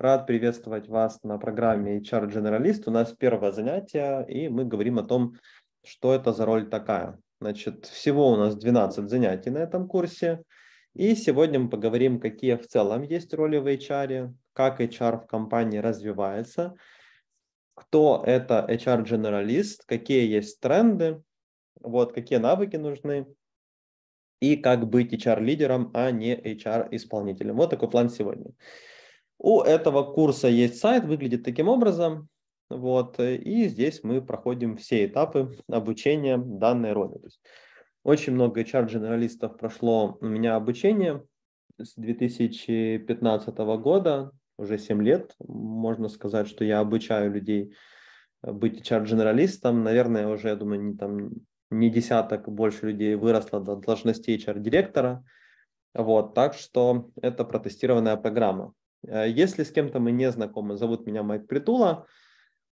Рад приветствовать вас на программе HR Generalist. У нас первое занятие, и мы говорим о том, что это за роль такая. Значит, всего у нас 12 занятий на этом курсе. И сегодня мы поговорим, какие в целом есть роли в HR, как HR в компании развивается, кто это hr Generalist, какие есть тренды, вот, какие навыки нужны, и как быть HR-лидером, а не HR-исполнителем. Вот такой план сегодня. У этого курса есть сайт, выглядит таким образом. Вот, э, и здесь мы проходим все этапы обучения данной роли. То есть очень много HR-дженералистов прошло у меня обучение с 2015 года, уже 7 лет. Можно сказать, что я обучаю людей э, быть HR-дженералистом. Наверное, уже, я думаю, не, там, не десяток больше людей выросло до должностей HR-директора. Вот, так что это протестированная программа. Э, если с кем-то мы не знакомы, зовут меня Майк Притула,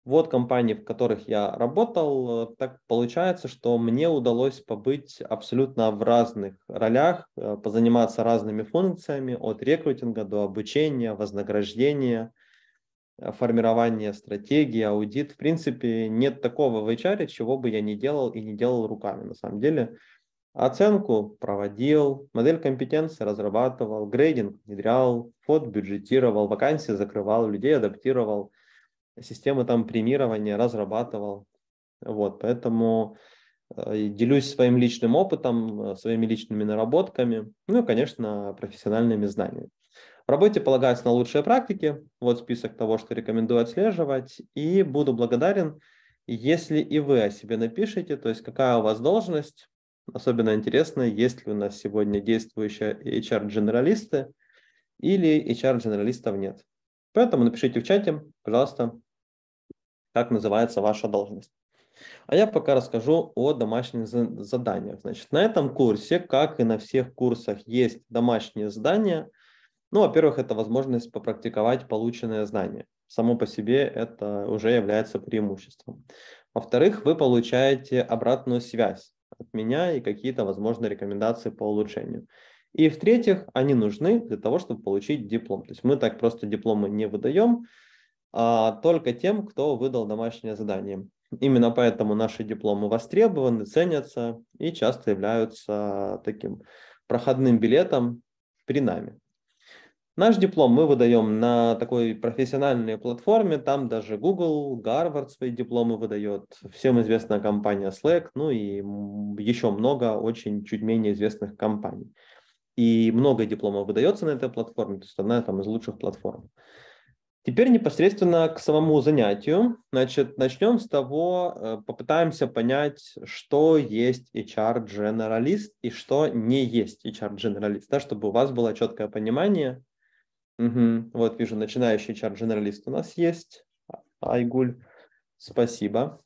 вот компании, в которых я работал, так получается, что мне удалось побыть абсолютно в разных ролях, э, позаниматься разными функциями от рекрутинга до обучения, вознаграждения, э, формирования стратегии, аудит. В принципе, нет такого в HR, чего бы я не делал и не делал руками. На самом деле, Оценку проводил, модель компетенции разрабатывал, грейдинг внедрял, фот бюджетировал, вакансии закрывал, людей адаптировал, системы там премирования разрабатывал. Вот, поэтому э, делюсь своим личным опытом, э, своими личными наработками, ну и, конечно, профессиональными знаниями. В работе полагаюсь на лучшие практики, вот список того, что рекомендую отслеживать, и буду благодарен, если и вы о себе напишите, то есть какая у вас должность, Особенно интересно, есть ли у нас сегодня действующие HR-дженералисты или HR-дженералистов нет. Поэтому напишите в чате, пожалуйста, как называется ваша должность. А я пока расскажу о домашних заданиях. Значит, на этом курсе, как и на всех курсах, есть домашние задания. Ну, во-первых, это возможность попрактиковать полученные знания. Само по себе это уже является преимуществом. Во-вторых, вы получаете обратную связь от меня и какие-то, возможно, рекомендации по улучшению. И в-третьих, они нужны для того, чтобы получить диплом. То есть мы так просто дипломы не выдаем, а только тем, кто выдал домашнее задание. Именно поэтому наши дипломы востребованы, ценятся и часто являются таким проходным билетом при нами. Наш диплом мы выдаем на такой профессиональной платформе, там даже Google, Гарвард свои дипломы выдает, всем известная компания Slack, ну и еще много очень чуть менее известных компаний. И много дипломов выдается на этой платформе, то есть одна там, из лучших платформ. Теперь непосредственно к самому занятию. Значит, начнем с того, э, попытаемся понять, что есть HR-дженералист и что не есть HR-дженералист, да, чтобы у вас было четкое понимание, Угу. Вот вижу, начинающий чар-дженералист у нас есть. Айгуль, спасибо.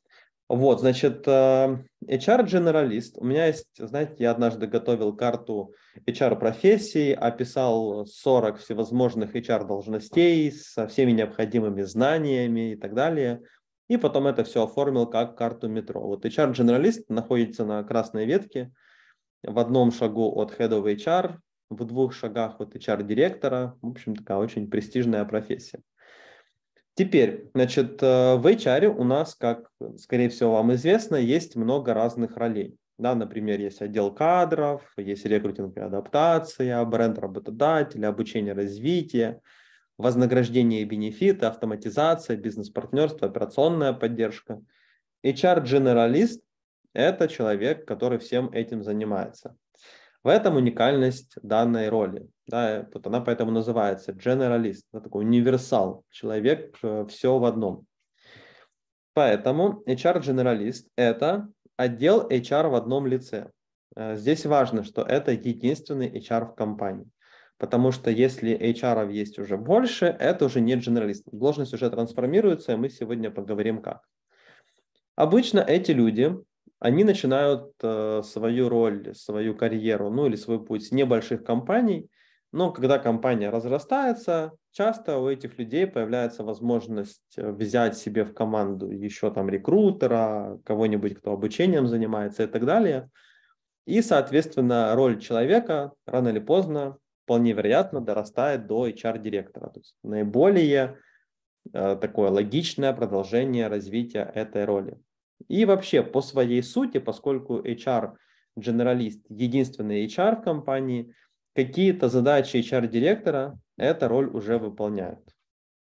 Вот, значит, HR-дженералист. Э, у меня есть, знаете, я однажды готовил карту HR-профессий, описал 40 всевозможных HR-должностей со всеми необходимыми знаниями и так далее. И потом это все оформил как карту метро. Вот HR-дженералист находится на красной ветке, в одном шагу от Head of HR, в двух шагах от HR-директора. В общем, такая очень престижная профессия. Теперь, значит, э, в HR у нас, как, скорее всего, вам известно, есть много разных ролей. Да, например, есть отдел кадров, есть рекрутинг и адаптация, бренд работодателя, обучение развитие, вознаграждение и бенефиты, автоматизация, бизнес-партнерство, операционная поддержка. HR-дженералист – это человек, который всем этим занимается. В этом уникальность данной роли. Да, э, вот она поэтому называется generalist, да, такой универсал, человек э, все в одном. Поэтому HR-генералист – это отдел HR в одном лице. Э, здесь важно, что это единственный HR в компании. Потому что если HR есть уже больше, это уже не генералист. Должность уже трансформируется, и мы сегодня поговорим как. Обычно эти люди они начинают э, свою роль, свою карьеру, ну или свой путь с небольших компаний, но когда компания разрастается, часто у этих людей появляется возможность э, взять себе в команду еще там рекрутера, кого-нибудь, кто обучением занимается и так далее. И, соответственно, роль человека рано или поздно вполне вероятно дорастает до HR-директора. То есть наиболее э, такое логичное продолжение развития этой роли. И вообще по своей сути, поскольку HR генералист единственный HR в компании, какие-то задачи HR-директора эта роль уже выполняет.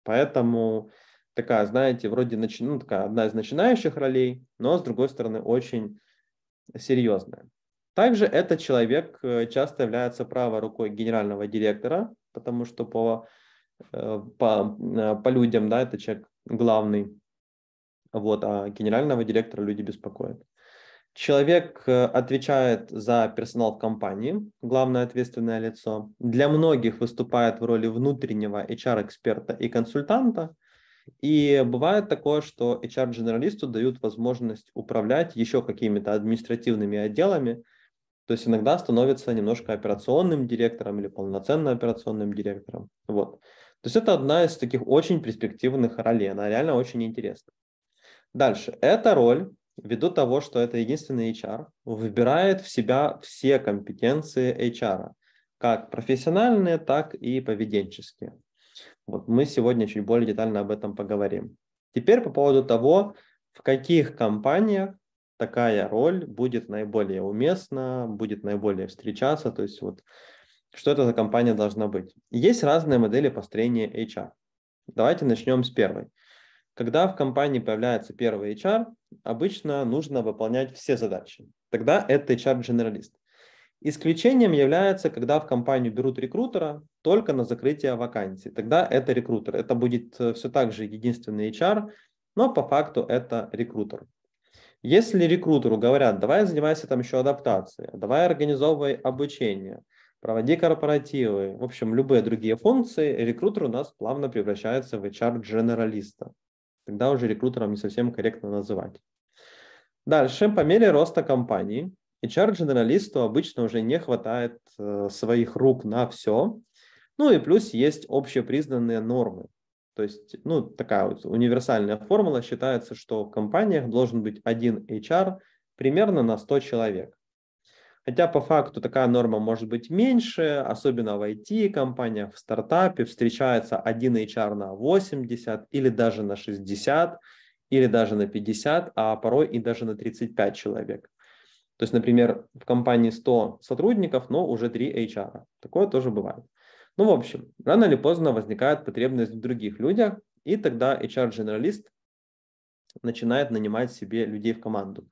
Поэтому такая, знаете, вроде начи... ну, такая одна из начинающих ролей, но с другой стороны очень серьезная. Также этот человек э, часто является правой рукой генерального директора, потому что по, э, по, э, по людям да, это человек главный вот, а генерального директора люди беспокоят. Человек э, отвечает за персонал в компании, главное ответственное лицо. Для многих выступает в роли внутреннего HR-эксперта и консультанта. И бывает такое, что HR-дженералисту дают возможность управлять еще какими-то административными отделами, то есть иногда становится немножко операционным директором или полноценно операционным директором. Вот. То есть это одна из таких очень перспективных ролей, она реально очень интересна. Дальше. Эта роль, ввиду того, что это единственный HR, выбирает в себя все компетенции HR, как профессиональные, так и поведенческие. Вот мы сегодня чуть более детально об этом поговорим. Теперь по поводу того, в каких компаниях такая роль будет наиболее уместна, будет наиболее встречаться, то есть вот что это за компания должна быть. Есть разные модели построения HR. Давайте начнем с первой. Когда в компании появляется первый HR, обычно нужно выполнять все задачи. Тогда это HR-дженералист. Исключением является, когда в компанию берут рекрутера только на закрытие вакансии. Тогда это рекрутер. Это будет э, все так же единственный HR, но по факту это рекрутер. Если рекрутеру говорят, давай занимайся там еще адаптацией, давай организовывай обучение, проводи корпоративы, в общем, любые другие функции, рекрутер у нас плавно превращается в HR-дженералиста. Тогда уже рекрутером не совсем корректно называть. Дальше, по мере роста компании, HR-дженералисту обычно уже не хватает э, своих рук на все. Ну и плюс есть общепризнанные нормы. То есть, ну, такая вот универсальная формула считается, что в компаниях должен быть один HR примерно на 100 человек. Хотя по факту такая норма может быть меньше, особенно в IT-компаниях, в стартапе встречается один HR на 80 или даже на 60, или даже на 50, а порой и даже на 35 человек. То есть, например, в компании 100 сотрудников, но уже 3 HR. Такое тоже бывает. Ну, в общем, рано или поздно возникает потребность в других людях, и тогда HR-дженералист начинает нанимать себе людей в команду.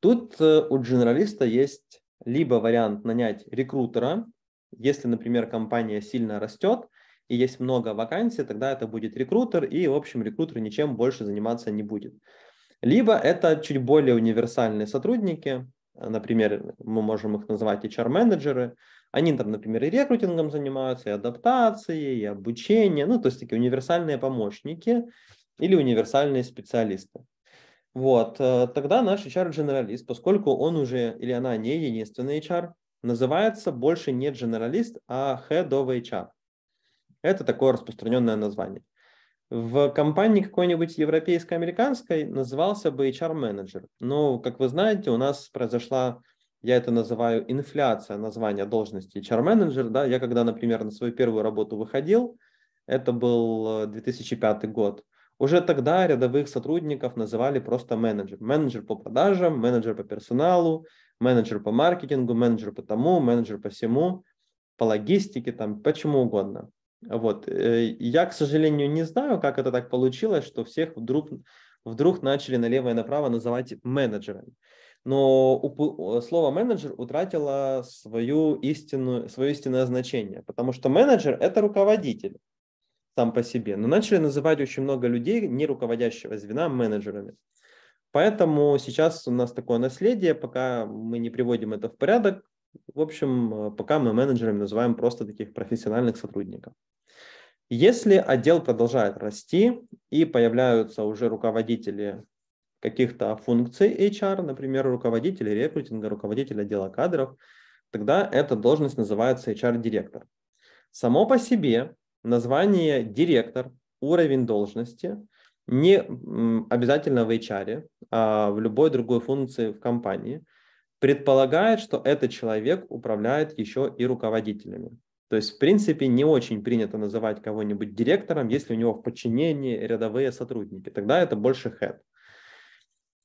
Тут э, у дженералиста есть либо вариант нанять рекрутера, если, например, компания сильно растет и есть много вакансий, тогда это будет рекрутер, и, в общем, рекрутер ничем больше заниматься не будет. Либо это чуть более универсальные сотрудники, например, мы можем их называть HR-менеджеры, они там, например, и рекрутингом занимаются, и адаптацией, и обучением, ну, то есть такие универсальные помощники или универсальные специалисты. Вот, э, тогда наш HR-дженералист, поскольку он уже или она не единственный HR, называется больше не дженералист, а head of HR. Это такое распространенное название. В компании какой-нибудь европейско американской назывался бы HR-менеджер. Но, как вы знаете, у нас произошла, я это называю инфляция названия должности HR-менеджер. Да? Я когда, например, на свою первую работу выходил, это был 2005 э, год, уже тогда рядовых сотрудников называли просто менеджер. Менеджер по продажам, менеджер по персоналу, менеджер по маркетингу, менеджер по тому, менеджер по всему, по логистике, там, почему угодно. Вот. Э, я, к сожалению, не знаю, как это так получилось, что всех вдруг, вдруг начали налево и направо называть менеджерами. Но э, слово менеджер утратило свою истинную, свое истинное значение, потому что менеджер – это руководитель сам по себе. Но начали называть очень много людей не руководящего звена менеджерами. Поэтому сейчас у нас такое наследие, пока мы не приводим это в порядок. В общем, э, пока мы менеджерами называем просто таких профессиональных сотрудников. Если отдел продолжает расти и появляются уже руководители каких-то функций HR, например, руководители рекрутинга, руководитель отдела кадров, тогда эта должность называется HR-директор. Само по себе название директор, уровень должности, не обязательно в HR, а в любой другой функции в компании, предполагает, что этот человек управляет еще и руководителями. То есть, в принципе, не очень принято называть кого-нибудь директором, если у него в подчинении рядовые сотрудники. Тогда это больше head.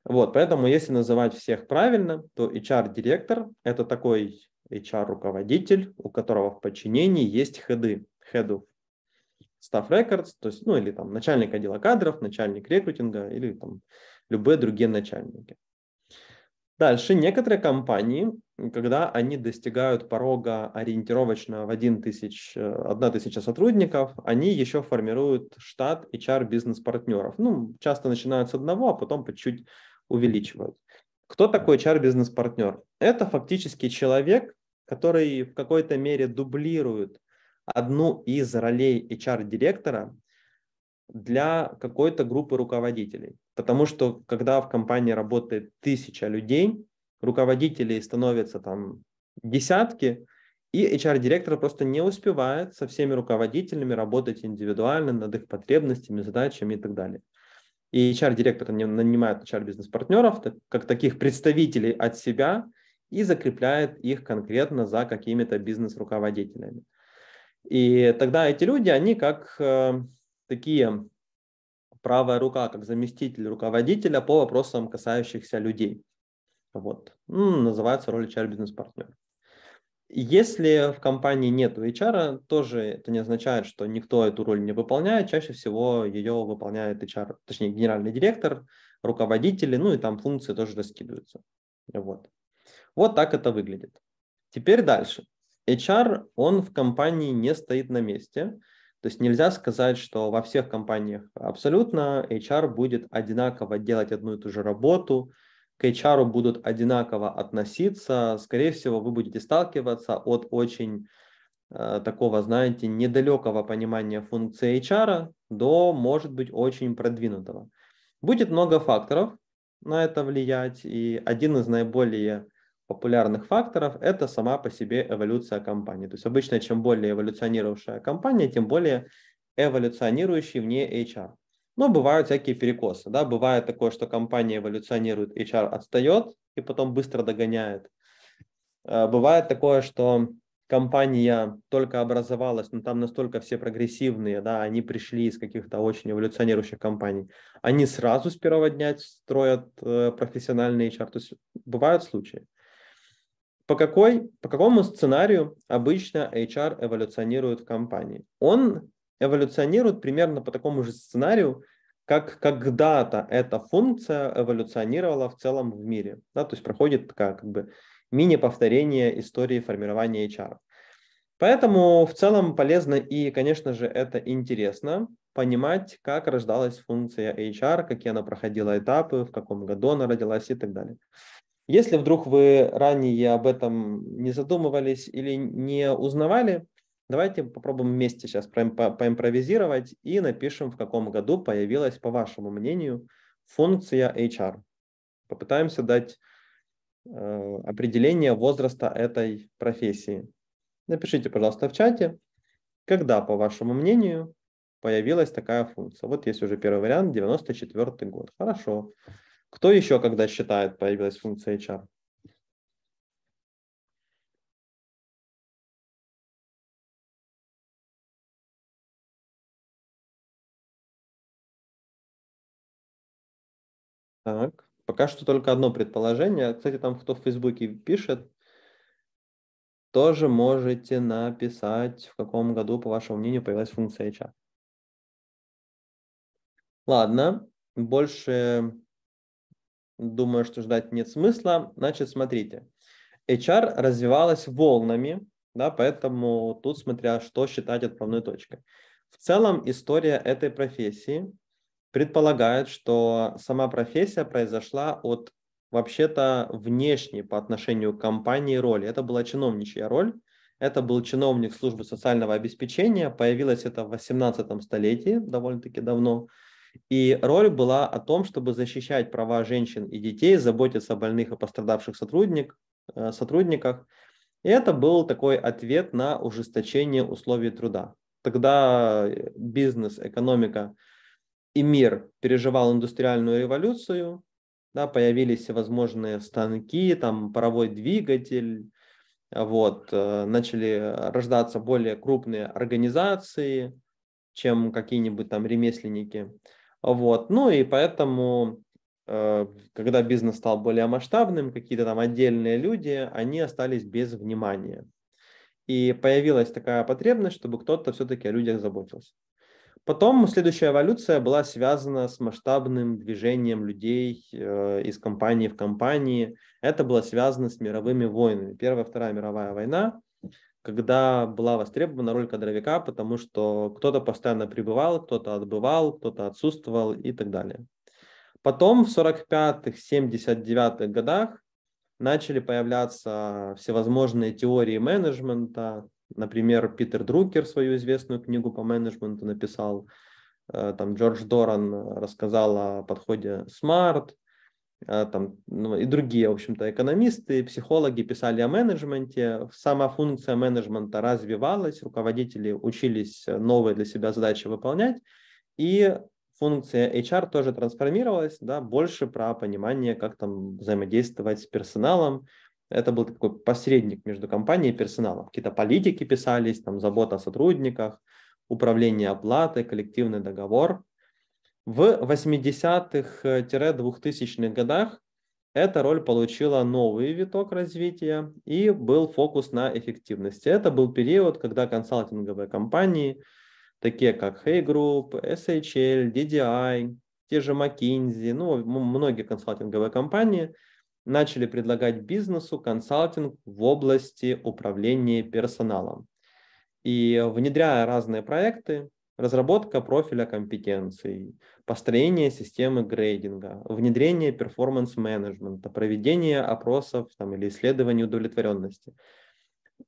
Вот, поэтому если называть всех правильно, то HR-директор – это такой HR-руководитель, у которого в подчинении есть хеды. Хедов staff records, то есть, ну, или там начальник отдела кадров, начальник рекрутинга или там любые другие начальники. Дальше некоторые компании, когда они достигают порога ориентировочно в 1 тысяч, 1 э, тысяча сотрудников, они еще формируют штат HR бизнес-партнеров. Ну, часто начинают с одного, а потом по чуть увеличивают. Кто такой HR бизнес-партнер? Это фактически человек, который в какой-то мере дублирует одну из ролей HR-директора для какой-то группы руководителей. Потому что когда в компании работает тысяча людей, руководителей становится там десятки, и HR-директор просто не успевает со всеми руководителями работать индивидуально над их потребностями, задачами и так далее. И HR-директор нанимает HR-бизнес-партнеров, как таких представителей от себя, и закрепляет их конкретно за какими-то бизнес-руководителями. И тогда эти люди, они как э, такие правая рука, как заместитель руководителя по вопросам, касающихся людей. Вот. Ну, называется роль HR-бизнес-партнера. Если в компании нет HR, тоже это не означает, что никто эту роль не выполняет. Чаще всего ее выполняет HR, точнее генеральный директор, руководители, ну и там функции тоже раскидываются. Вот. Вот так это выглядит. Теперь дальше. HR, он в компании не стоит на месте. То есть нельзя сказать, что во всех компаниях абсолютно HR будет одинаково делать одну и ту же работу, к HR будут одинаково относиться. Скорее всего, вы будете сталкиваться от очень э, такого, знаете, недалекого понимания функции HR до, может быть, очень продвинутого. Будет много факторов на это влиять, и один из наиболее популярных факторов – это сама по себе эволюция компании. То есть обычно чем более эволюционировавшая компания, тем более эволюционирующий в ней HR. Но бывают всякие перекосы. Да? Бывает такое, что компания эволюционирует, HR отстает и потом быстро догоняет. Э, бывает такое, что компания только образовалась, но там настолько все прогрессивные, да, они пришли из каких-то очень эволюционирующих компаний. Они сразу с первого дня строят э, профессиональный HR. То есть бывают случаи. По, какой, по какому сценарию обычно HR эволюционирует в компании? Он эволюционирует примерно по такому же сценарию, как когда-то эта функция эволюционировала в целом в мире. Да, то есть проходит такая как бы мини-повторение истории формирования HR. Поэтому в целом полезно и, конечно же, это интересно понимать, как рождалась функция HR, какие она проходила этапы, в каком году она родилась и так далее. Если вдруг вы ранее об этом не задумывались или не узнавали, давайте попробуем вместе сейчас поимпровизировать и напишем, в каком году появилась, по вашему мнению, функция HR. Попытаемся дать э, определение возраста этой профессии. Напишите, пожалуйста, в чате, когда, по вашему мнению, появилась такая функция. Вот есть уже первый вариант, 94 год. Хорошо. Кто еще когда считает, появилась функция HR? Так, пока что только одно предположение. Кстати, там кто в Фейсбуке пишет, тоже можете написать, в каком году, по вашему мнению, появилась функция HR. Ладно, больше думаю, что ждать нет смысла. Значит, смотрите, HR развивалась волнами, да, поэтому тут смотря, что считать отправной точкой. В целом история этой профессии предполагает, что сама профессия произошла от вообще-то внешней по отношению к компании роли. Это была чиновничья роль, это был чиновник службы социального обеспечения, появилось это в 18 столетии, довольно-таки давно. И роль была о том, чтобы защищать права женщин и детей, заботиться о больных и пострадавших сотрудник, э, сотрудниках. И это был такой ответ на ужесточение условий труда. Тогда э, бизнес, экономика и мир переживал индустриальную революцию, да, появились всевозможные станки, там паровой двигатель, вот, э, начали рождаться более крупные организации, чем какие-нибудь там ремесленники. Вот. Ну и поэтому, э, когда бизнес стал более масштабным, какие-то там отдельные люди, они остались без внимания. И появилась такая потребность, чтобы кто-то все-таки о людях заботился. Потом следующая эволюция была связана с масштабным движением людей э, из компании в компании. Это было связано с мировыми войнами. Первая, Вторая мировая война когда была востребована роль кадровика, потому что кто-то постоянно прибывал, кто-то отбывал, кто-то отсутствовал и так далее. Потом в 45-х, 79-х годах начали появляться всевозможные теории менеджмента. Например, Питер Друкер свою известную книгу по менеджменту написал. Э, там Джордж Доран рассказал о подходе SMART. А, там, ну, и другие, в общем-то, экономисты, психологи писали о менеджменте. Сама функция менеджмента развивалась, руководители учились э, новые для себя задачи выполнять, и функция HR тоже трансформировалась, да, больше про понимание, как там взаимодействовать с персоналом. Это был такой посредник между компанией и персоналом. Какие-то политики писались, там, забота о сотрудниках, управление оплатой, коллективный договор – в 80-х-2000-х э, годах эта роль получила новый виток развития и был фокус на эффективности. Это был период, когда консалтинговые компании, такие как Hey Group, SHL, DDI, те же McKinsey, ну, многие консалтинговые компании начали предлагать бизнесу консалтинг в области управления персоналом. И внедряя разные проекты, разработка профиля компетенций, построение системы грейдинга, внедрение перформанс-менеджмента, проведение опросов там, или исследований удовлетворенности.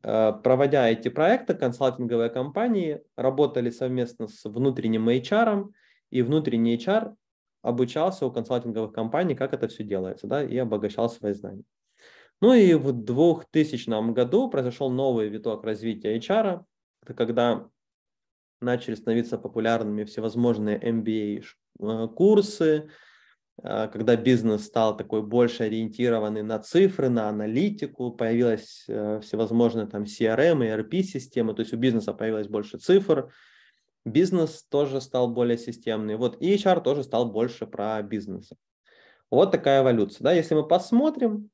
Э, проводя эти проекты, консалтинговые компании работали совместно с внутренним HR, и внутренний HR обучался у консалтинговых компаний, как это все делается, да, и обогащал свои знания. Ну и в 2000 году произошел новый виток развития HR, это когда начали становиться популярными всевозможные MBA-курсы, э, э, когда бизнес стал такой больше ориентированный на цифры, на аналитику, появилась э, всевозможные там CRM и e ERP-системы, то есть у бизнеса появилось больше цифр, бизнес тоже стал более системный, вот и HR тоже стал больше про бизнес. Вот такая эволюция. Да? Если мы посмотрим,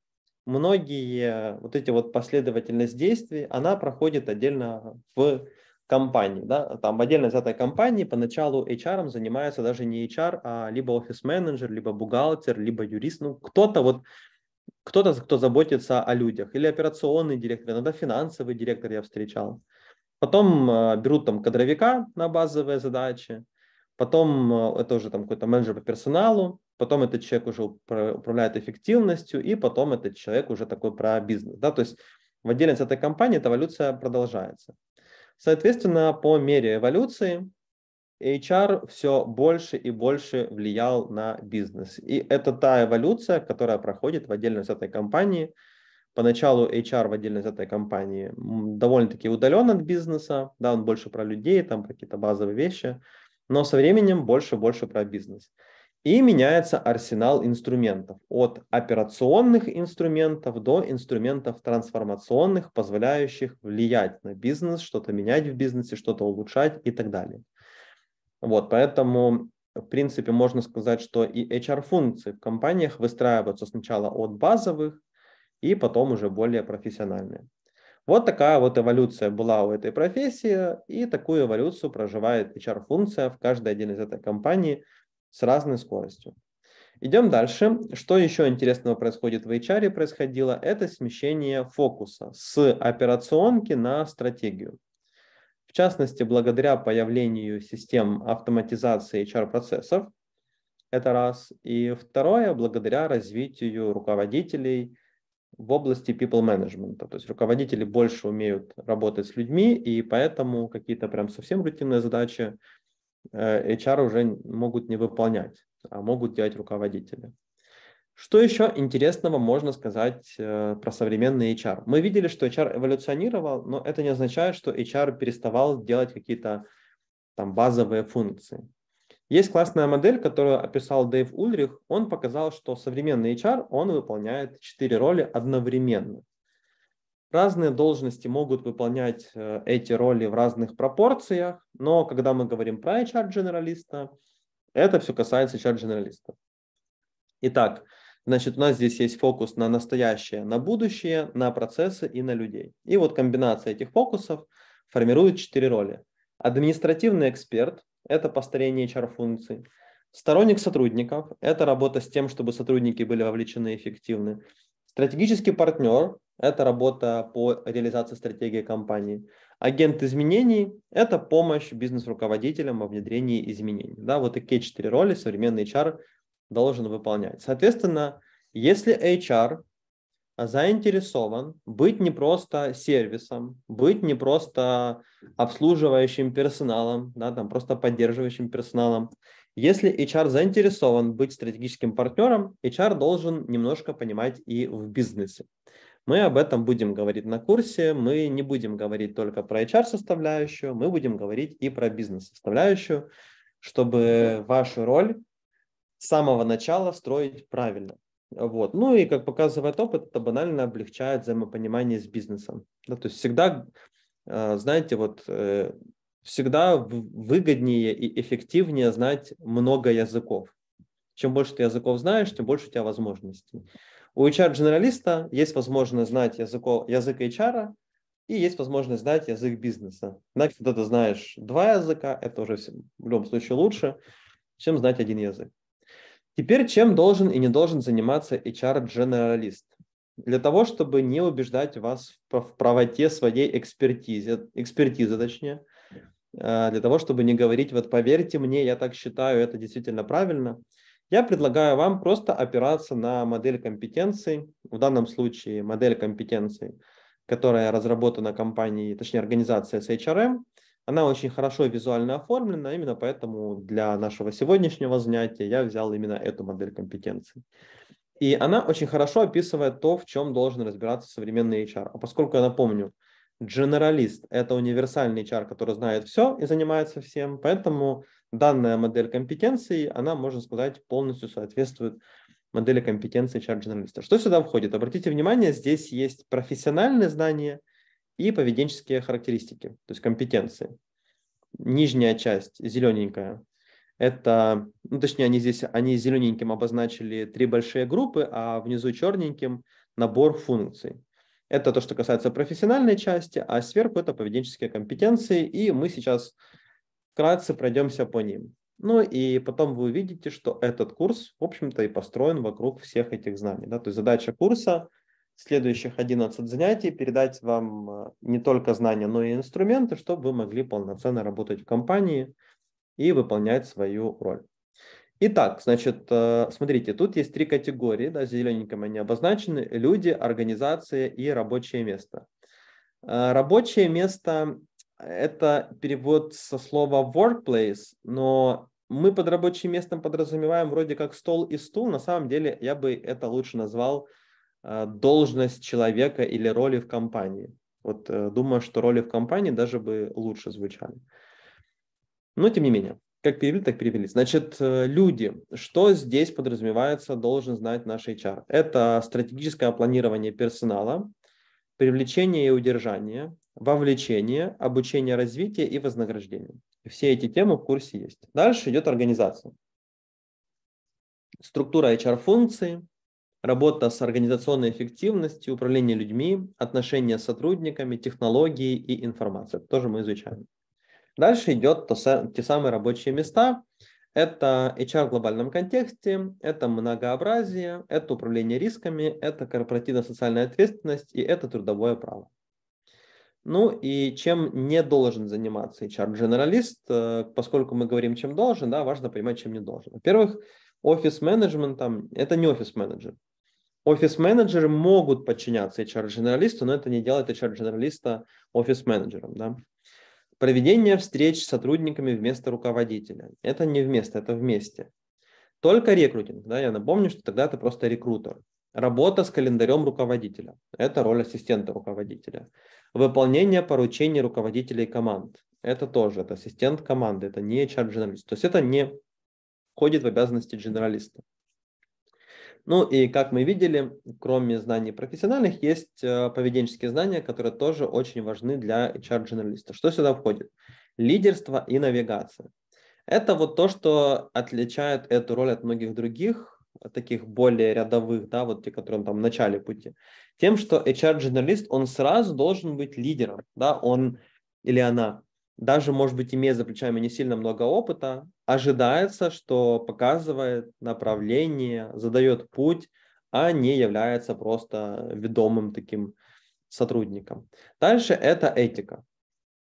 многие вот эти вот последовательность действий, она проходит отдельно в компании, Да? Там в отдельно взятой компании поначалу HR занимается даже не HR, а либо офис-менеджер, либо бухгалтер, либо юрист. Ну, кто-то вот кто-то, кто заботится о людях, или операционный директор, иногда финансовый директор я встречал. Потом э, берут там кадровика на базовые задачи, потом э, это уже там какой-то менеджер по персоналу, потом этот человек уже управляет эффективностью, и потом этот человек уже такой про бизнес. Да? То есть в отдельности этой компании эта эволюция продолжается. Соответственно, по мере эволюции HR все больше и больше влиял на бизнес. И это та эволюция, которая проходит в отдельно взятой компании. Поначалу HR в отдельно взятой компании довольно-таки удален от бизнеса, да, он больше про людей, там про какие-то базовые вещи, но со временем больше и больше про бизнес. И меняется арсенал инструментов от операционных инструментов до инструментов трансформационных, позволяющих влиять на бизнес, что-то менять в бизнесе, что-то улучшать и так далее. Вот, поэтому, в принципе, можно сказать, что и HR-функции в компаниях выстраиваются сначала от базовых и потом уже более профессиональные. Вот такая вот эволюция была у этой профессии, и такую эволюцию проживает HR-функция в каждой отдельной из этой компании – с разной скоростью. Идем дальше. Что еще интересного происходит в HR происходило, это смещение фокуса с операционки на стратегию. В частности, благодаря появлению систем автоматизации HR-процессов, это раз. И второе, благодаря развитию руководителей в области people management. То есть руководители больше умеют работать с людьми, и поэтому какие-то прям совсем рутинные задачи Э, HR уже могут не выполнять, а могут делать руководители. Что еще интересного можно сказать э, про современный HR? Мы видели, что HR эволюционировал, но это не означает, что HR переставал делать какие-то там базовые функции. Есть классная модель, которую описал Дэйв Ульрих. Он показал, что современный HR, он выполняет четыре роли одновременно. Разные должности могут выполнять э, эти роли в разных пропорциях, но когда мы говорим про HR-дженералиста, это все касается HR-дженералиста. Итак, значит, у нас здесь есть фокус на настоящее, на будущее, на процессы и на людей. И вот комбинация этих фокусов формирует четыре роли. Административный эксперт – это построение HR-функций. Сторонник сотрудников – это работа с тем, чтобы сотрудники были вовлечены и эффективны. Стратегический партнер – это работа по реализации стратегии компании. Агент изменений – это помощь бизнес-руководителям во внедрении изменений. Да, вот такие четыре роли современный HR должен выполнять. Соответственно, если HR заинтересован быть не просто сервисом, быть не просто обслуживающим персоналом, да, там просто поддерживающим персоналом, если HR заинтересован быть стратегическим партнером, HR должен немножко понимать и в бизнесе. Мы об этом будем говорить на курсе, мы не будем говорить только про HR-составляющую, мы будем говорить и про бизнес-составляющую, чтобы вашу роль с самого начала строить правильно. Вот. Ну и, как показывает опыт, это банально облегчает взаимопонимание с бизнесом. Да, то есть всегда, э, знаете, вот э, всегда выгоднее и эффективнее знать много языков. Чем больше ты языков знаешь, тем больше у тебя возможностей. У HR-дженералиста есть возможность знать языко, язык HR, и есть возможность знать язык бизнеса. Значит, когда ты знаешь два языка, это уже в любом случае лучше, чем знать один язык. Теперь чем должен и не должен заниматься HR-дженералист? Для того, чтобы не убеждать вас в правоте своей экспертизы, экспертизы точнее, Э, для того, чтобы не говорить, вот поверьте мне, я так считаю, это действительно правильно. Я предлагаю вам просто опираться на модель компетенций, в данном случае модель компетенций, которая разработана компанией, точнее организация с HRM. Она очень хорошо визуально оформлена, именно поэтому для нашего сегодняшнего занятия я взял именно эту модель компетенций. И она очень хорошо описывает то, в чем должен разбираться современный HR. А поскольку я напомню, Generalist – это универсальный HR, который знает все и занимается всем, поэтому данная модель компетенции, она, можно сказать, полностью соответствует модели компетенции HR-журналиста. Что сюда входит? Обратите внимание, здесь есть профессиональные знания и поведенческие характеристики, то есть компетенции. Нижняя часть, зелененькая, это, ну, точнее, они здесь, они зелененьким обозначили три большие группы, а внизу черненьким набор функций. Это то, что касается профессиональной части, а сверху это поведенческие компетенции, и мы сейчас вкратце пройдемся по ним. Ну и потом вы увидите, что этот курс, в общем-то, и построен вокруг всех этих знаний. Да? То есть задача курса следующих 11 занятий передать вам а, не только знания, но и инструменты, чтобы вы могли полноценно работать в компании и выполнять свою роль. Итак, значит, э, смотрите, тут есть три категории, да, зелененьким они обозначены, люди, организация и рабочее место. Э, рабочее место – это перевод со слова workplace, но мы под рабочим местом подразумеваем вроде как стол и стул, на самом деле я бы это лучше назвал э, должность человека или роли в компании. Вот думаю, что роли в компании даже бы лучше звучали. Но тем не менее. Как перевели, так перевели. Значит, э, люди, что здесь подразумевается, должен знать наш HR? Это стратегическое планирование персонала, привлечение и удержание, вовлечение, обучение, развитие и вознаграждение. Все эти темы в курсе есть. Дальше идет организация. Структура HR-функции, работа с организационной эффективностью, управление людьми, отношения с сотрудниками, технологии и информация. Это тоже мы изучаем. Дальше идет то, те самые рабочие места. Это HR в глобальном контексте, это многообразие, это управление рисками, это корпоративная социальная ответственность и это трудовое право. Ну и чем не должен заниматься HR-дженералист, э, поскольку мы говорим, чем должен, да, важно понимать, чем не должен. Во-первых, офис-менеджмент там, это не офис-менеджер. Офис-менеджеры могут подчиняться HR-дженералисту, но это не делает HR-дженералиста офис-менеджером. Да? Проведение встреч с сотрудниками вместо руководителя. Это не вместо, это вместе. Только рекрутинг. Да, я напомню, что тогда это просто рекрутер. Работа с календарем руководителя. Это роль ассистента руководителя. Выполнение поручений руководителей команд. Это тоже, это ассистент команды, это не HR-журналист. То есть это не входит в обязанности дженералиста. Ну и как мы видели, кроме знаний профессиональных, есть э, поведенческие знания, которые тоже очень важны для HR-журналиста. Что сюда входит? Лидерство и навигация. Это вот то, что отличает эту роль от многих других, таких более рядовых, да, вот те, которые там в начале пути, тем, что HR-журналист, он сразу должен быть лидером, да, он или она даже, может быть, имея за плечами не сильно много опыта, ожидается, что показывает направление, задает путь, а не является просто ведомым таким сотрудником. Дальше это этика.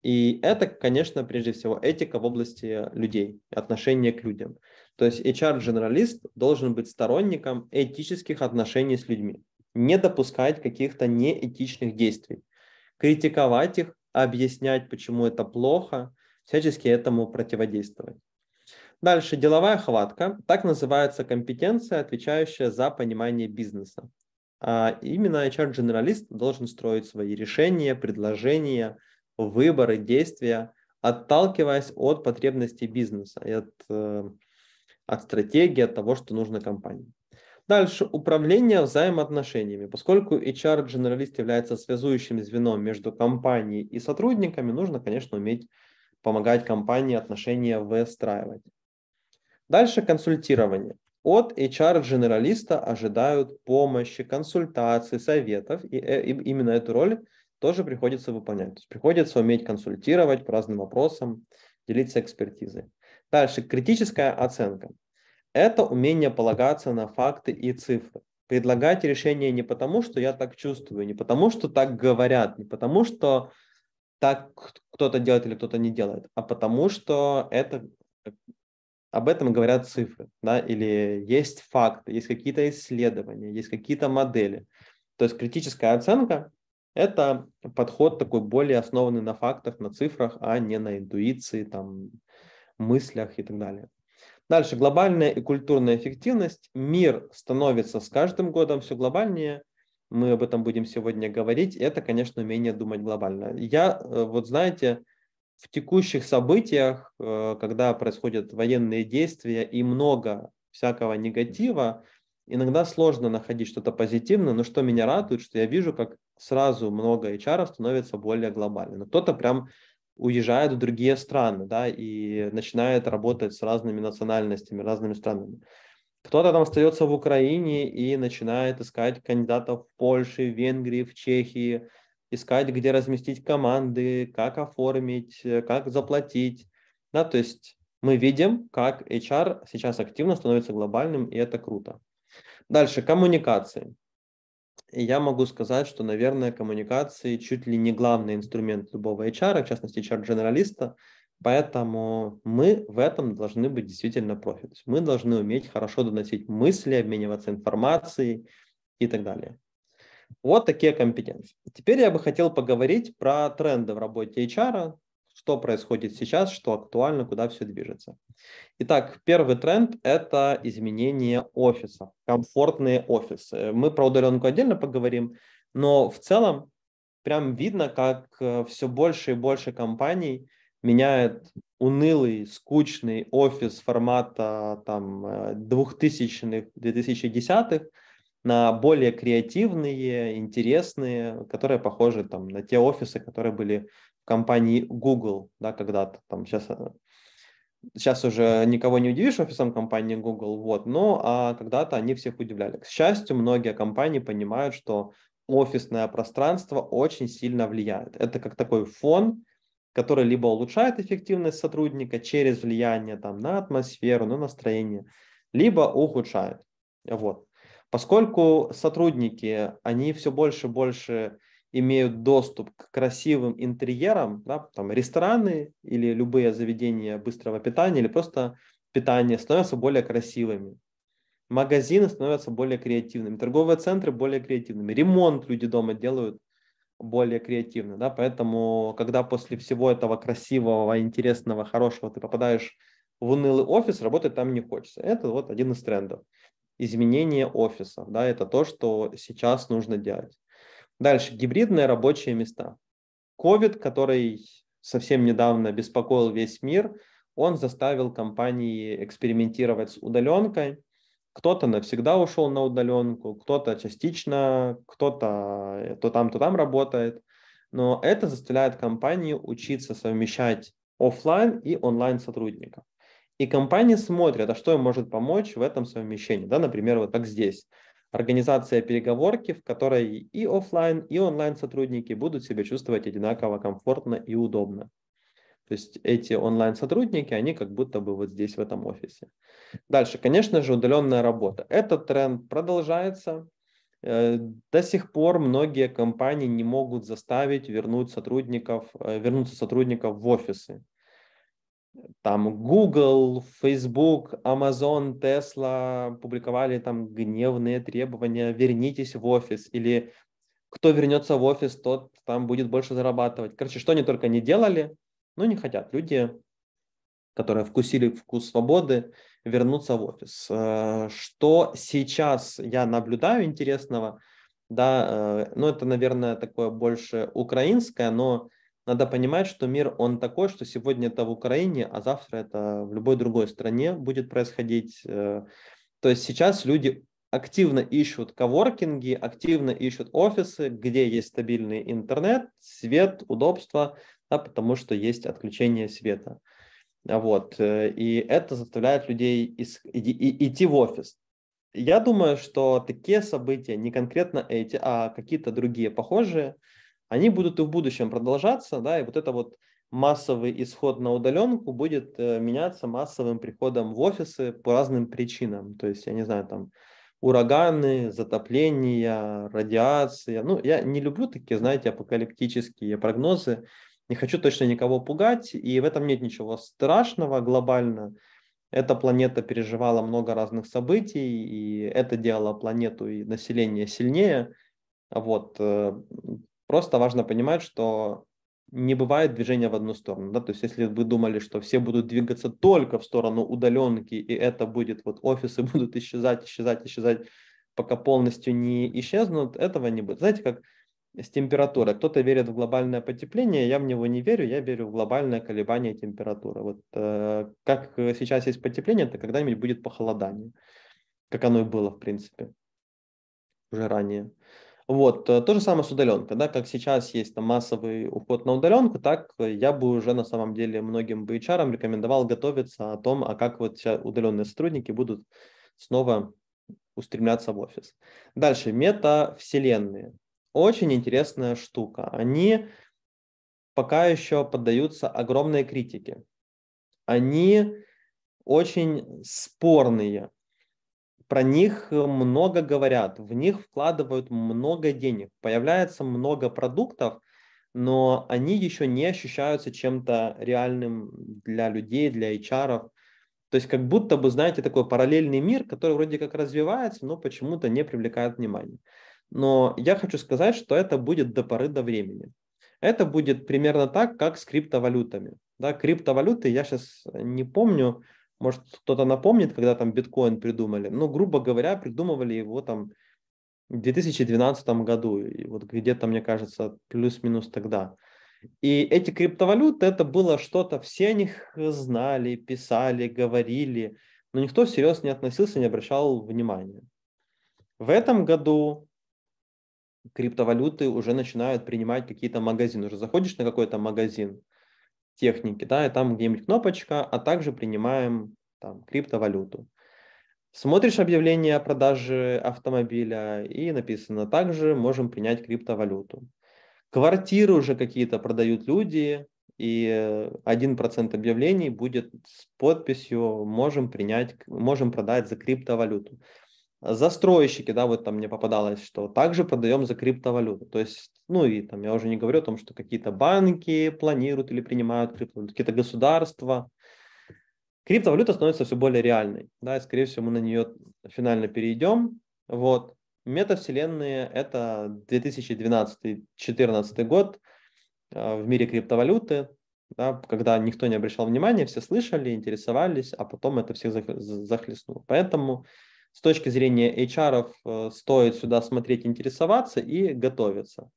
И это, конечно, прежде всего этика в области людей, отношения к людям. То есть HR-журналист должен быть сторонником этических отношений с людьми, не допускать каких-то неэтичных действий, критиковать их, объяснять, почему это плохо, всячески этому противодействовать. Дальше деловая хватка. Так называется компетенция, отвечающая за понимание бизнеса. А именно HR-дженералист должен строить свои решения, предложения, выборы, действия, отталкиваясь от потребностей бизнеса и от, э, от стратегии, от того, что нужно компании. Дальше управление взаимоотношениями. Поскольку HR-дженералист является связующим звеном между компанией и сотрудниками, нужно, конечно, уметь помогать компании отношения выстраивать. Дальше консультирование. От HR-дженералиста ожидают помощи, консультаций, советов, и, э, и именно эту роль тоже приходится выполнять. То есть приходится уметь консультировать по разным вопросам, делиться экспертизой. Дальше критическая оценка. Это умение полагаться на факты и цифры. Предлагать решение не потому, что я так чувствую, не потому, что так говорят, не потому, что так кто-то делает или кто-то не делает, а потому, что это э, об этом говорят цифры, да, или есть факты, есть какие-то исследования, есть какие-то модели. То есть критическая оценка – это подход такой более основанный на фактах, на цифрах, а не на интуиции, там, мыслях и так далее. Дальше глобальная и культурная эффективность. Мир становится с каждым годом все глобальнее. Мы об этом будем сегодня говорить. Это, конечно, умение думать глобально. Я, э, вот знаете, в текущих событиях, э, когда происходят военные действия и много всякого негатива, иногда сложно находить что-то позитивное, но что меня радует, что я вижу, как сразу много HR становится более глобально. Кто-то прям уезжают в другие страны, да, и начинают работать с разными национальностями, разными странами. Кто-то там остается в Украине и начинает искать кандидатов в Польше, в Венгрии, в Чехии, искать, где разместить команды, как оформить, э, как заплатить. Да, то есть мы видим, как HR сейчас активно становится глобальным, и это круто. Дальше, коммуникации я могу сказать, что, наверное, коммуникации чуть ли не главный инструмент любого HR, в частности HR-дженералиста, поэтому мы в этом должны быть действительно профи. То есть мы должны уметь хорошо доносить мысли, обмениваться информацией и так далее. Вот такие компетенции. Теперь я бы хотел поговорить про тренды в работе HR, что происходит сейчас, что актуально, куда все движется. Итак, первый тренд – это изменение офиса, комфортные офисы. Мы про удаленку отдельно поговорим, но в целом прям видно, как э, все больше и больше компаний меняет унылый, скучный офис формата там 2000-х, э, 2010-х на более креативные, интересные, которые похожи там на те офисы, которые были компании Google, да, когда-то там сейчас сейчас э, уже никого не удивишь офисом компании Google, вот, но а когда-то они всех удивляли. К счастью, многие компании понимают, что офисное пространство очень сильно влияет. Это как такой фон, который либо улучшает эффективность сотрудника через влияние там, на атмосферу, на настроение, либо ухудшает. Вот. Поскольку сотрудники, они все больше и больше имеют доступ к красивым интерьерам, да, там рестораны или любые заведения быстрого питания или просто питание становятся более красивыми. Магазины становятся более креативными, торговые центры более креативными, ремонт люди дома делают более креативно, да, поэтому когда после всего этого красивого, интересного, хорошего ты попадаешь в унылый офис, работать там не хочется. Это вот один из трендов. Изменение офисов, да, это то, что сейчас нужно делать. Дальше, гибридные рабочие места. Ковид, который совсем недавно беспокоил весь мир, он заставил компании экспериментировать с удаленкой. Кто-то навсегда ушел на удаленку, кто-то частично, кто-то э, то там, то там работает. Но это заставляет компанию учиться совмещать офлайн и онлайн сотрудников. И компании смотрят, а что им может помочь в этом совмещении. Да, например, вот так здесь организация переговорки, в которой и офлайн, и онлайн сотрудники будут себя чувствовать одинаково комфортно и удобно. То есть эти онлайн-сотрудники, они как будто бы вот здесь, в этом офисе. Дальше, конечно же, удаленная работа. Этот тренд продолжается. Э, до сих пор многие компании не могут заставить вернуть сотрудников, э, вернуться сотрудников в офисы там Google, Facebook, Amazon, Tesla публиковали там гневные требования «вернитесь в офис» или «кто вернется в офис, тот там будет больше зарабатывать». Короче, что они только не делали, но не хотят. Люди, которые вкусили вкус свободы, вернуться в офис. Э, что сейчас я наблюдаю интересного, да, э, ну это, наверное, такое больше украинское, но надо понимать, что мир, он такой, что сегодня это в Украине, а завтра это в любой другой стране будет происходить. Э. То есть сейчас люди активно ищут коворкинги, активно ищут офисы, где есть стабильный интернет, свет, удобство, да, потому что есть отключение света. Вот. Э, и это заставляет людей идти в офис. Я думаю, что такие события, не конкретно эти, а какие-то другие похожие – они будут и в будущем продолжаться, да, и вот это вот массовый исход на удаленку будет э, меняться массовым приходом в офисы по разным причинам. То есть, я не знаю, там ураганы, затопления, радиация. Ну, я не люблю такие, знаете, апокалиптические прогнозы. Не хочу точно никого пугать, и в этом нет ничего страшного глобально. Эта планета переживала много разных событий, и это делало планету и население сильнее. Вот. Э, Просто важно понимать, что не бывает движения в одну сторону. Да? То есть если вы думали, что все будут двигаться только в сторону удаленки, и это будет, вот офисы будут исчезать, исчезать, исчезать, пока полностью не исчезнут, этого не будет. Знаете, как с температурой. Кто-то верит в глобальное потепление, я в него не верю, я верю в глобальное колебание температуры. Вот э, как сейчас есть потепление, то когда-нибудь будет похолодание, как оно и было, в принципе, уже ранее. Вот, э, то же самое с удаленкой, да, как сейчас есть там массовый уход на удаленку, так э, я бы уже на самом деле многим бы HR рекомендовал готовиться о том, а как вот удаленные сотрудники будут снова устремляться в офис. Дальше, метавселенные. Очень интересная штука. Они пока еще поддаются огромной критике. Они очень спорные про них э, много говорят, в них вкладывают много денег, появляется много продуктов, но они еще не ощущаются чем-то реальным для людей, для HR. То есть как будто бы, знаете, такой параллельный мир, который вроде как развивается, но почему-то не привлекает внимания. Но я хочу сказать, что это будет до поры до времени. Это будет примерно так, как с криптовалютами. Да, криптовалюты, я сейчас не помню, может, кто-то напомнит, когда там биткоин придумали. Ну, грубо говоря, придумывали его там в 2012 году. И вот где-то, мне кажется, плюс-минус тогда. И эти криптовалюты, это было что-то, все о них знали, писали, говорили, но никто всерьез не относился, не обращал внимания. В этом году криптовалюты уже начинают принимать какие-то магазины. Уже заходишь на какой-то магазин, техники, да, и там где-нибудь кнопочка, а также принимаем там криптовалюту. Смотришь объявление о продаже автомобиля и написано также можем принять криптовалюту. Квартиры уже какие-то продают люди, и 1% объявлений будет с подписью «можем, принять, можем продать за криптовалюту». Застройщики, да, вот там мне попадалось, что также продаем за криптовалюту. То есть ну и там я уже не говорю о том, что какие-то банки планируют или принимают криптовалюту, какие-то государства. Криптовалюта становится все более реальной, да, и скорее всего мы на нее финально перейдем. Вот. Метавселенные – это 2012-2014 год а, в мире криптовалюты, да, когда никто не обращал внимания, все слышали, интересовались, а потом это всех захлестнуло. Поэтому с точки зрения HR э, стоит сюда смотреть, интересоваться и готовиться.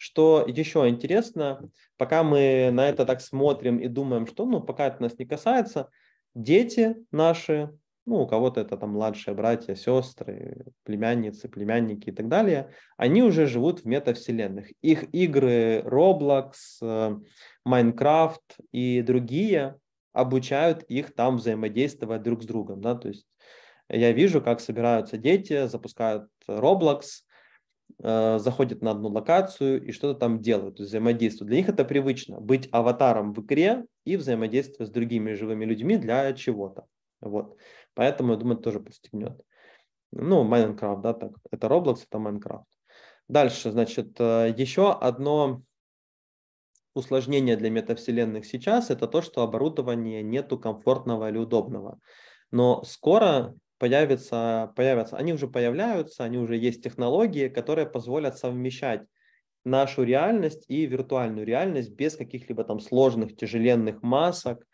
Что еще интересно, пока мы на это так смотрим и думаем, что ну, пока это нас не касается, дети наши, ну, у кого-то это там младшие братья, сестры, племянницы, племянники и так далее, они уже живут в метавселенных. Их игры Roblox, э, Minecraft и другие обучают их там взаимодействовать друг с другом. Да? То есть я вижу, как собираются дети, запускают Roblox, э, заходят на одну локацию и что-то там делают, взаимодействуют. Для них это привычно, быть аватаром в игре и взаимодействовать с другими живыми людьми для чего-то. Вот. Поэтому, я думаю, это тоже подстегнет. Ну, Майнкрафт, да, так. Это Roblox, это Майнкрафт. Дальше, значит, э, еще одно усложнение для метавселенных сейчас – это то, что оборудование нету комфортного или удобного. Но скоро появятся, появятся, они уже появляются, они уже есть технологии, которые позволят совмещать нашу реальность и виртуальную реальность без каких-либо там сложных, тяжеленных масок,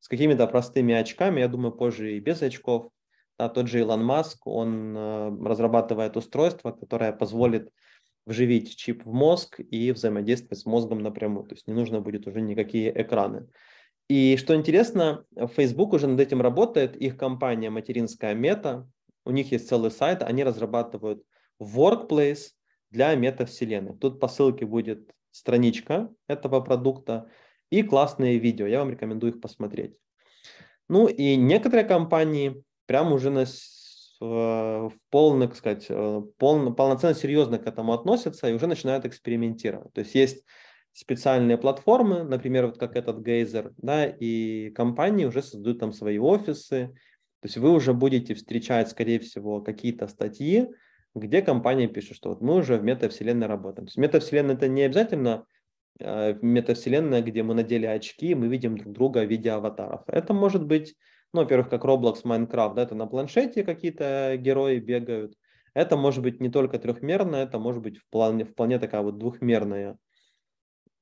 с какими-то простыми очками, я думаю, позже и без очков. А тот же Илон Маск, он э, разрабатывает устройство, которое позволит вживить чип в мозг и взаимодействовать с мозгом напрямую. То есть не нужно будет уже никакие экраны. И что интересно, Facebook уже над этим работает, их компания материнская Мета, у них есть целый сайт, они разрабатывают workplace для метавселенной. Тут по ссылке будет страничка этого продукта и классные видео. Я вам рекомендую их посмотреть. Ну и некоторые компании прямо уже на, э, в полный, сказать, э, полно, полноценно серьезно к этому относятся и уже начинают экспериментировать. То есть есть специальные платформы, например, вот как этот Гейзер, да, и компании уже создают там свои офисы. То есть вы уже будете встречать, скорее всего, какие-то статьи, где компания пишет, что вот мы уже в метавселенной работаем. То есть метавселенная это не обязательно э, метавселенная, где мы надели очки, мы видим друг друга в виде аватаров. Это может быть, ну, во-первых, как Roblox, Minecraft, да, это на планшете какие-то герои бегают. Это может быть не только трехмерное, это может быть вполне, вполне такая вот двухмерная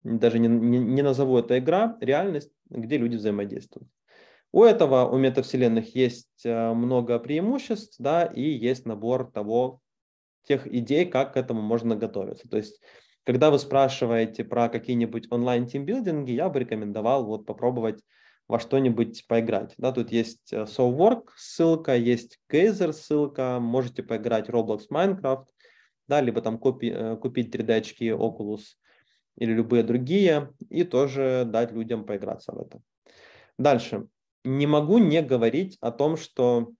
даже не, не, не назову это игра, реальность, где люди взаимодействуют. У этого, у метавселенных есть э, много преимуществ, да, и есть набор того, тех идей, как к этому можно готовиться. То есть, когда вы спрашиваете про какие-нибудь онлайн тимбилдинги, я бы рекомендовал вот попробовать во что-нибудь поиграть. Да, тут есть э, SoWork ссылка, есть Geyser ссылка, можете поиграть Roblox Minecraft, да, либо там купи, э, купить 3D очки Oculus или любые другие, и тоже дать людям поиграться в это. Дальше. Не могу не говорить о том, что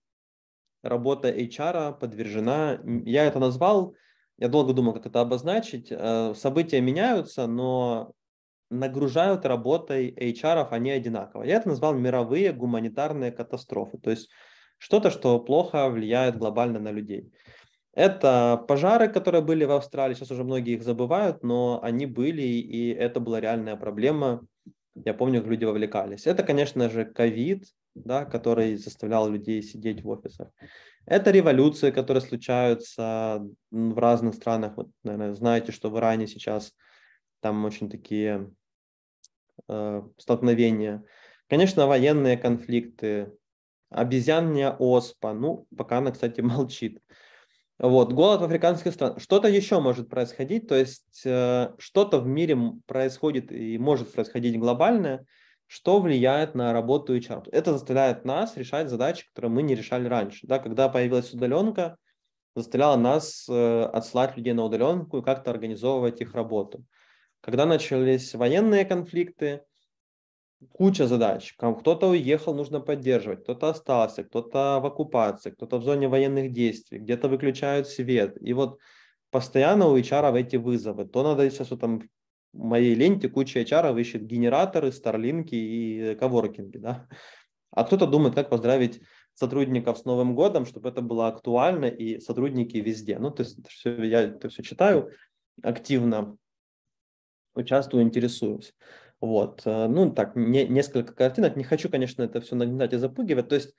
работа HR подвержена, я это назвал, я долго думал, как это обозначить, э, события меняются, но нагружают работой HR они одинаково. Я это назвал мировые гуманитарные катастрофы, то есть что-то, что плохо влияет глобально на людей. Это пожары, которые были в Австралии, сейчас уже многие их забывают, но они были, и это была реальная проблема. Я помню, как люди вовлекались. Это, конечно же, ковид, да, который заставлял людей сидеть в офисах. Это революции, которые случаются в разных странах. Вот, наверное, знаете, что в Иране сейчас там очень такие э, столкновения. Конечно, военные конфликты, обезьянья оспа. Ну, пока она, кстати, молчит. Вот, голод в африканских странах. Что-то еще может происходить, то есть э, что-то в мире происходит и может происходить глобальное, что влияет на работу HR. Это заставляет нас решать задачи, которые мы не решали раньше. Да, когда появилась удаленка, заставляла нас э, отсылать людей на удаленку и как-то организовывать их работу. Когда начались военные конфликты, куча задач. Кто-то уехал, нужно поддерживать, кто-то остался, кто-то в оккупации, кто-то в зоне военных действий, где-то выключают свет. И вот постоянно у HR эти вызовы. То надо сейчас вот там в моей ленте куча HR ищет генераторы, старлинки и э, коворкинги, да. А кто-то думает, как поздравить сотрудников с Новым годом, чтобы это было актуально и сотрудники везде. Ну, то есть это все, я это все читаю активно, участвую, интересуюсь. Вот, э, ну так, не, несколько картинок. Не хочу, конечно, это все нагнетать и запугивать. То есть,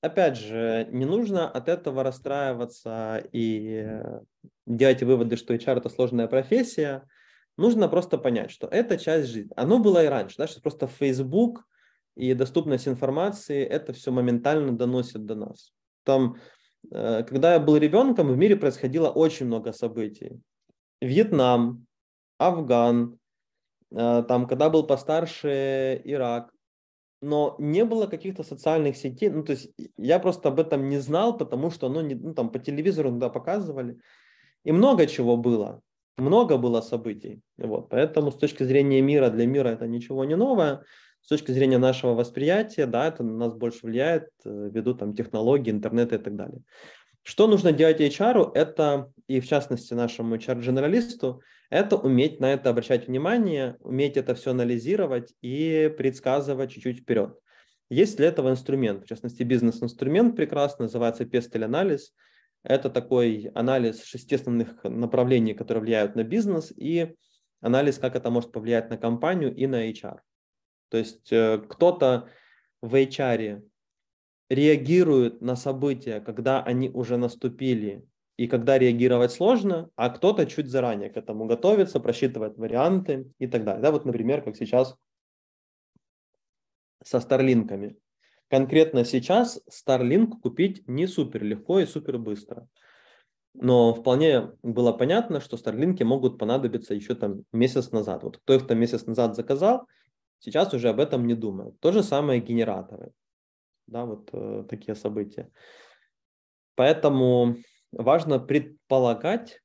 опять же, не нужно от этого расстраиваться и э, делать выводы, что HR это сложная профессия. Нужно просто понять, что это часть жизни. Оно было и раньше, да, что просто Facebook и доступность информации это все моментально доносит до нас. Там, э, когда я был ребенком, в мире происходило очень много событий. Вьетнам, Афган, Э, там, когда был постарше Ирак, но не было каких-то социальных сетей, ну, то есть я просто об этом не знал, потому что, оно ну, не, ну там по телевизору иногда показывали, и много чего было, много было событий, вот, поэтому с точки зрения мира, для мира это ничего не новое, с точки зрения нашего восприятия, да, это на нас больше влияет э, ввиду там технологий, интернета и так далее. Что нужно делать HR? Это, и в частности нашему HR-дженералисту, это уметь на это обращать внимание, уметь это все анализировать и предсказывать чуть-чуть вперед. Есть для этого инструмент, в частности, бизнес-инструмент прекрасно, называется пестель-анализ. Это такой анализ шести основных направлений, которые влияют на бизнес, и анализ, как это может повлиять на компанию и на HR. То есть э, кто-то в HR реагирует на события, когда они уже наступили, и когда реагировать сложно, а кто-то чуть заранее к этому готовится, просчитывает варианты и так далее. Да, вот, например, как сейчас со старлинками. Конкретно сейчас Starlink купить не супер легко и супер быстро. Но вполне было понятно, что старлинки могут понадобиться еще там месяц назад. Вот кто их там месяц назад заказал, сейчас уже об этом не думает. То же самое генераторы. Да, вот э, такие события. Поэтому важно предполагать,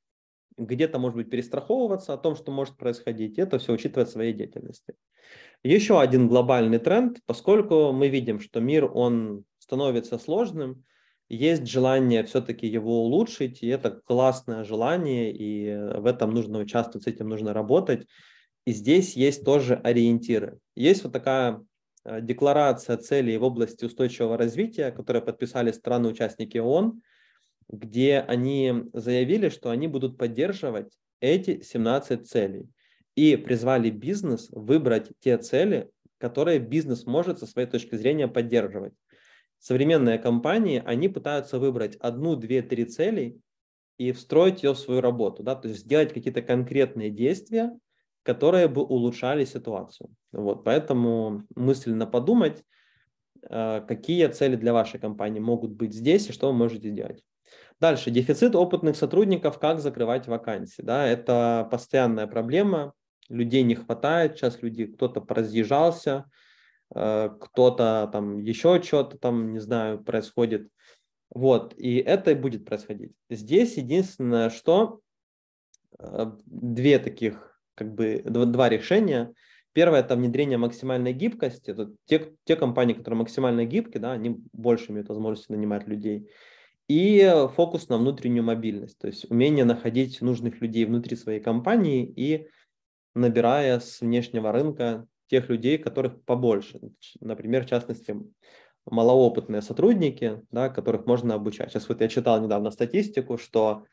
где-то, может быть, перестраховываться о том, что может происходить. Это все учитывать в своей деятельности. Еще один глобальный тренд, поскольку мы видим, что мир, он становится сложным, есть желание все-таки его улучшить, и это классное желание, и в этом нужно участвовать, с этим нужно работать. И здесь есть тоже ориентиры. Есть вот такая э, декларация целей в области устойчивого развития, которые подписали страны-участники ООН – где они заявили, что они будут поддерживать эти 17 целей и призвали бизнес выбрать те цели, которые бизнес может со своей точки зрения поддерживать. Современные компании, они пытаются выбрать одну, две, три цели и встроить ее в свою работу, да, то есть сделать какие-то конкретные действия, которые бы улучшали ситуацию. Вот, поэтому мысленно подумать, э, какие цели для вашей компании могут быть здесь и что вы можете делать. Дальше, дефицит опытных сотрудников, как закрывать вакансии. Да, это постоянная проблема, людей не хватает, сейчас люди, кто-то разъезжался, э, кто-то там еще что-то там, не знаю, происходит. Вот, и это и будет происходить. Здесь единственное, что э, две таких, как бы, два решения. Первое – это внедрение максимальной гибкости. Это те, те компании, которые максимально гибкие, да, они больше имеют возможности нанимать людей. И э, фокус на внутреннюю мобильность, то есть умение находить нужных людей внутри своей компании и набирая с внешнего рынка тех людей, которых побольше. Например, в частности, малоопытные сотрудники, да, которых можно обучать. Сейчас вот я читал недавно статистику, что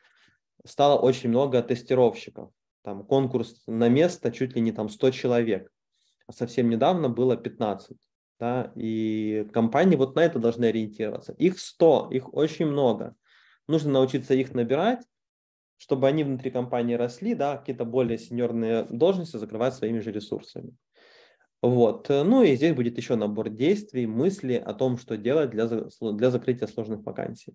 стало очень много тестировщиков. Там конкурс на место чуть ли не там 100 человек. А совсем недавно было 15. Да? И компании вот на это должны ориентироваться. Их 100, их очень много. Нужно научиться их набирать, чтобы они внутри компании росли, да, какие-то более сеньорные должности закрывать своими же ресурсами. Вот. Э, ну и здесь будет еще набор действий, мысли о том, что делать для, для закрытия сложных вакансий.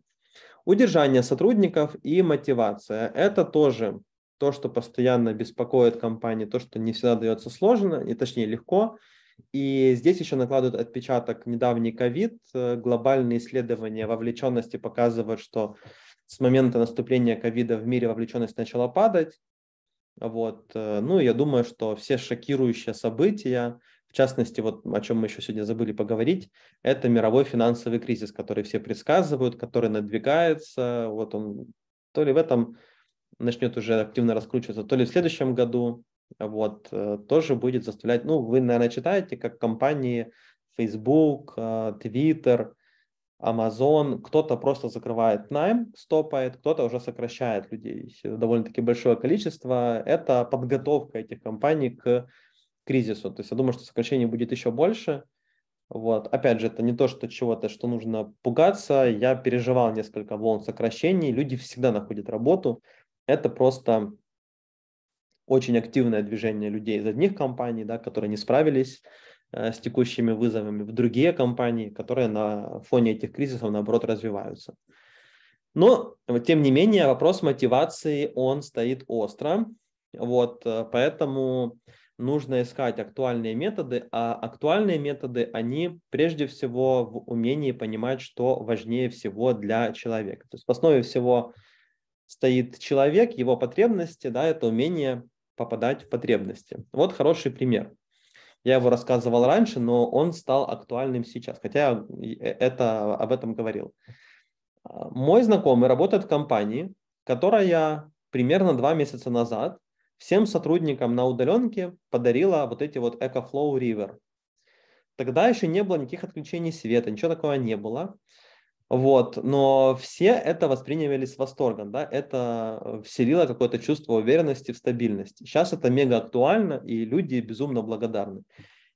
Удержание сотрудников и мотивация. Это тоже то, что постоянно беспокоит компании, то, что не всегда дается сложно, и точнее легко. И здесь еще накладывают отпечаток недавний ковид. Э, глобальные исследования вовлеченности показывают, что с момента наступления ковида в мире вовлеченность начала падать. Вот. Э, ну, я думаю, что все шокирующие события, в частности, вот о чем мы еще сегодня забыли поговорить, это мировой финансовый кризис, который все предсказывают, который надвигается. Вот он то ли в этом начнет уже активно раскручиваться, то ли в следующем году вот, э, тоже будет заставлять, ну, вы, наверное, читаете, как компании Facebook, э, Twitter, Amazon, кто-то просто закрывает найм, стопает, кто-то уже сокращает людей. Довольно-таки большое количество. Это подготовка этих компаний к кризису. То есть я думаю, что сокращений будет еще больше. Вот. Опять же, это не то, что чего-то, что нужно пугаться. Я переживал несколько волн сокращений. Люди всегда находят работу. Это просто очень активное движение людей из одних компаний, да, которые не справились э, с текущими вызовами, в другие компании, которые на фоне этих кризисов, наоборот, развиваются. Но, тем не менее, вопрос мотивации, он стоит остро. Вот, э, поэтому нужно искать актуальные методы, а актуальные методы, они прежде всего в умении понимать, что важнее всего для человека. То есть в основе всего стоит человек, его потребности, да, это умение попадать в потребности. Вот хороший пример. Я его рассказывал раньше, но он стал актуальным сейчас, хотя я э, это, об этом говорил. А, мой знакомый работает в компании, которая примерно два месяца назад всем сотрудникам на удаленке подарила вот эти вот EcoFlow River. Тогда еще не было никаких отключений света, ничего такого не было. Вот, но все это восприняли с восторгом, да, это вселило какое-то чувство уверенности в стабильности. Сейчас это мега актуально, и люди безумно благодарны.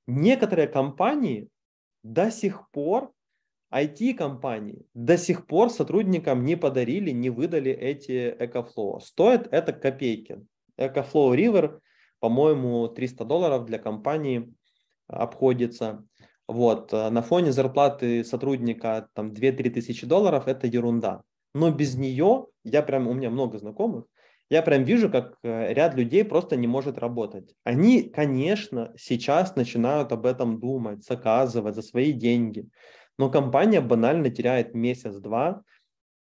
Некоторые компании до сих пор, IT-компании, до сих пор сотрудникам не подарили, не выдали эти Экофлоу. Стоит это копейки. Экофлоу River, по-моему, 300 долларов для компании обходится. Вот, э, на фоне зарплаты сотрудника там 2-3 тысячи долларов – это ерунда. Но без нее, я прям, у меня много знакомых, я прям вижу, как э, ряд людей просто не может работать. Они, конечно, сейчас начинают об этом думать, заказывать за свои деньги, но компания банально теряет месяц-два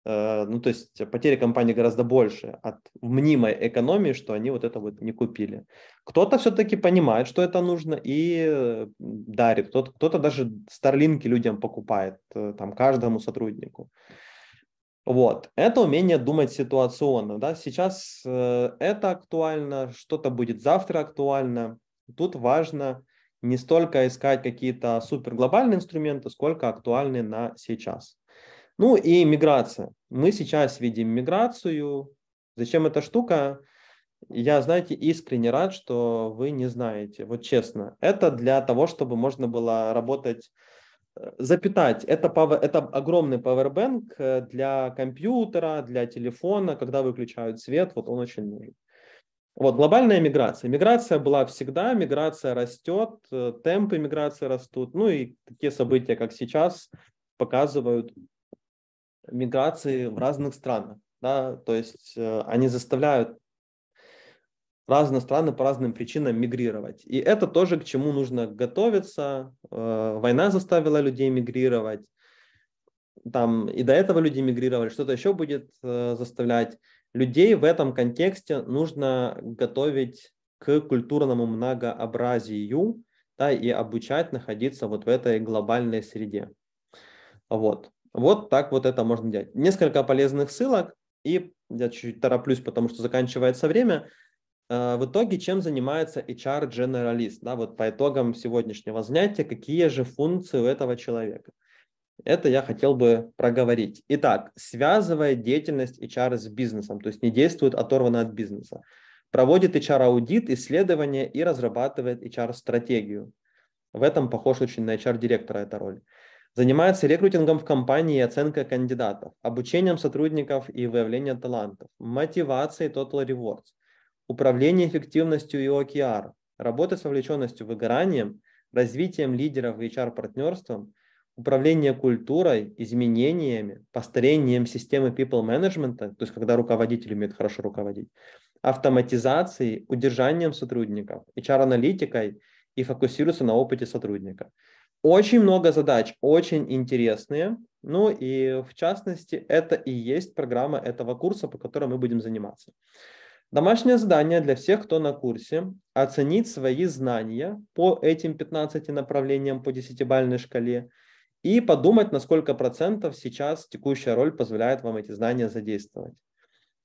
Э, ну, то есть потери компании гораздо больше от мнимой экономии, что они вот это вот не купили. Кто-то все-таки понимает, что это нужно и э, дарит. Кто-то, кто даже старлинки людям покупает, э, там, каждому сотруднику. Вот. Это умение думать ситуационно. Да? Сейчас это актуально, что-то будет завтра актуально. Тут важно не столько искать какие-то суперглобальные инструменты, сколько актуальные на сейчас. Ну и миграция. Мы сейчас видим миграцию. Зачем эта штука? Я, знаете, искренне рад, что вы не знаете. Вот честно, это для того, чтобы можно было работать, э, запитать. Это, это огромный powerbank э, для компьютера, для телефона, когда выключают свет, вот он очень нужен. Вот глобальная миграция. Миграция была всегда, миграция растет, э, темпы миграции растут. Ну и такие события, как сейчас, показывают миграции в разных странах. Да? То есть э, они заставляют разные страны по разным причинам мигрировать. И это тоже к чему нужно готовиться. Э, война заставила людей мигрировать. Там и до этого люди мигрировали, что-то еще будет э, заставлять. Людей в этом контексте нужно готовить к культурному многообразию да, и обучать находиться вот в этой глобальной среде. Вот. Вот так вот это можно делать. Несколько полезных ссылок, и я чуть-чуть тороплюсь, потому что заканчивается время. Э, в итоге, чем занимается HR-дженералист? Да, вот по итогам сегодняшнего занятия, какие же функции у этого человека? Это я хотел бы проговорить. Итак, связывает деятельность HR с бизнесом, то есть не действует оторванно от бизнеса. Проводит HR-аудит, исследования и разрабатывает HR-стратегию. В этом похож очень на HR-директора эта роль. Занимается рекрутингом в компании и оценкой кандидатов, обучением сотрудников и выявлением талантов, мотивацией Total Rewards, управлением эффективностью и OKR, работой с вовлеченностью выгоранием, развитием лидеров и HR-партнерством, управлением культурой, изменениями, построением системы people management, то есть когда руководитель умеет хорошо руководить, автоматизацией, удержанием сотрудников, HR-аналитикой и фокусируется на опыте сотрудника – очень много задач, очень интересные. Ну и в частности, это и есть программа этого курса, по которой мы будем заниматься. Домашнее задание для всех, кто на курсе – оценить свои знания по этим 15 направлениям по 10-бальной шкале и подумать, на сколько процентов сейчас текущая роль позволяет вам эти знания задействовать.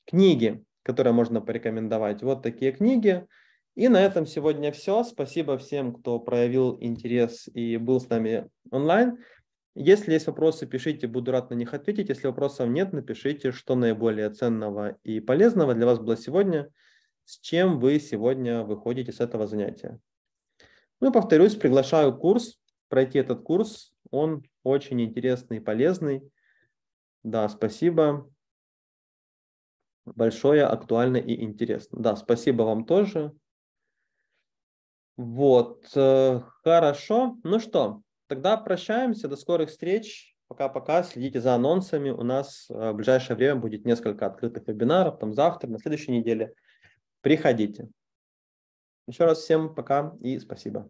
Книги, которые можно порекомендовать. Вот такие книги – и на этом сегодня все. Спасибо всем, кто проявил интерес и был с нами онлайн. Если есть вопросы, пишите, буду рад на них ответить. Если вопросов нет, напишите, что наиболее ценного и полезного для вас было сегодня, с чем вы сегодня выходите с этого занятия. Ну и повторюсь, приглашаю курс, пройти этот курс. Он очень интересный и полезный. Да, спасибо. Большое, актуально и интересно. Да, спасибо вам тоже. Вот, э, хорошо. Ну что, тогда прощаемся. До скорых встреч. Пока-пока. Следите за анонсами. У нас э, в ближайшее время будет несколько открытых вебинаров. Там завтра, на следующей неделе. Приходите. Еще раз всем пока и спасибо.